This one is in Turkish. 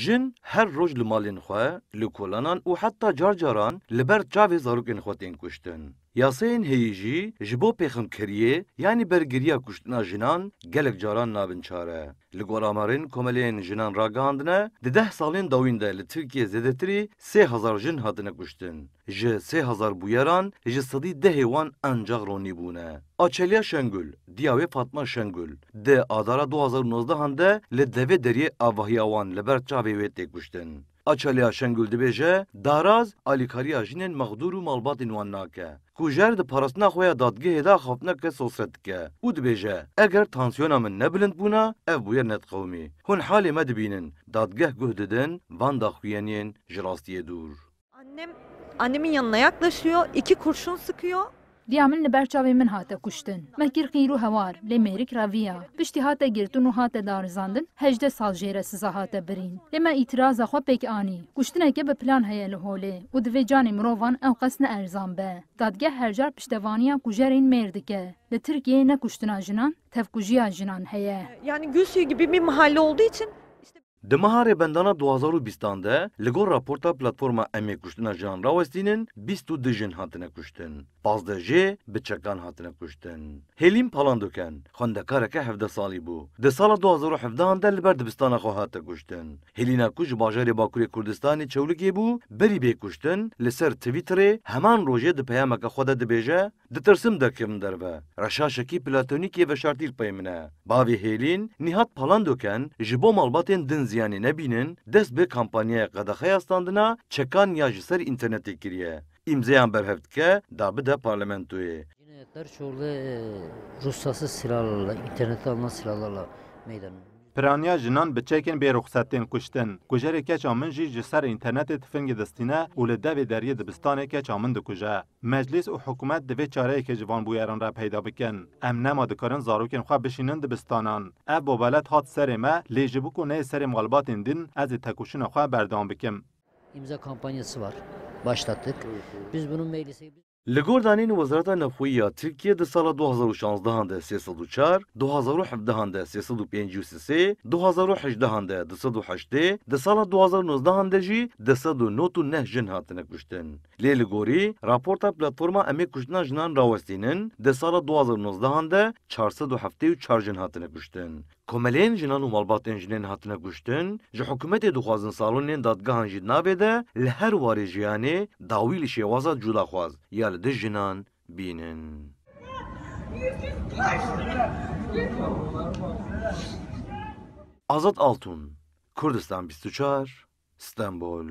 جن هر روز لمالین خواه لکولانان و حتی جارجاران لبر چاوی زاروکین خوا تین کشتن. Yasayên heyijî ji bo kiriye, yanî bergiriya kuştina jinan gelek caran nabin çare. Li gor amarên jinan ragihandine di deh salên dawîn de li Tirkiye zêdetirî sê hezar jin hatine kuştin. Ji sê hezar bûyeran ji sedî dehê wan ancaq ronî bûne. Açeliya Şengül, diya Fatma Şengül, de adara 2019 hande, li deve deriyê avahiya wan li ber çavê wê tê kuştin. Açaliya Şengül dibêje, daraz alikariya jinên mexdûr û malbatên wan nake ku jer di parastina xwe ya dadgehê de xaptineke sosret dike û dibêje eger tansiyona min nebilind bûne ev bûye netqewmî hûn halê me dibînin dadgeh guh didin van da xuyeniyên ji rastiyê dûr Annem annemin yanına yaklaşıyor, iki kurşun sıkıyor Viya min li ber min hate kuştin. Mekir Xîr û hewar lê mêrîkra viya. Piştî hate girtin û hate darizandin, hejde sal jêre siza hate birîn. Lê me îtiraza xwe pêk anî. Kuştineke bi plan heye li holê û divê canê mirovan ew qes ne erzan be. Dadgeh her jar piştevaniya kujerên mêr dike. Li Tirkiye ne kuştina jinan, tevkujiya jinan heye. Yani Gülsuyu gibi bir mahalle olduğu için د مهارې بندانا 2020 ده لګور راپورتا پلتفورما امې کوشتنا جان راوستینن 22 جن هاتنه کوشتن 15 جې بچکان هاتنه کوشتن هلیم پالاندوکن خوندکارکه 17 سالي بو د سال 2017 ده لبر دبستانه خو هاته کوشتن هلینا کوج باجر باکور کوردستان چولګي بو بری به کوشتن لسر تویتر همان روجه د پیامک خود د بهجه د ترسم د کم دربه رشاشکی پلاتونیکی و شرطیل پیمنه باوی هلین نهات پالاندوکن جبو مالباتن دن زیانی نبینن دست به کمپانیا قدخه استاندنا چکان یا جسر اینترنتی کریه imzayan berhevd ke dabı da parlamentoyu. Cinayetler şöyle Rusçası silahlarla, internet alınan silahlarla meydana. پرانیا جنان به چکن به رخصتین کشتن کجر کچ آمن جی جسر اینترنت تفنگ دستینه و دو دری دبستان کچ آمن دکجه مجلس و حکومت دوی چاره که جوان بویران را پیدا بکن ام نما دکارن کن خواه بشینن دبستانان اب بلد هات سر ما لیجبو کنه سر مغالبات اندین از تکوشن خواه بردام بکم امضا kampanyası وار، باشتاتک بیز بونو میلیسی Li gordanên Wezareta Navxweyî ya Tirkiye di sala 2016 de 304, 2017 de 353, 2018 de 208, di sala 2019 de jî 209 jin hatine kuştin. Lê li gorî, raporta platforma emê kuştina jinan rawestînin di 2019 de 474 jin hatine kuştin. کۆمەلێن ژنان و ماڵباتێنژنێن هاتنە گوشتن ji حکوومەتێ dixwazin salonên dadgehan jî nabêde li her warê jiyanê dawî li şêwaza cûdaxwaz ya li di jinan bînin. Azat Altun, 24, İstanbul.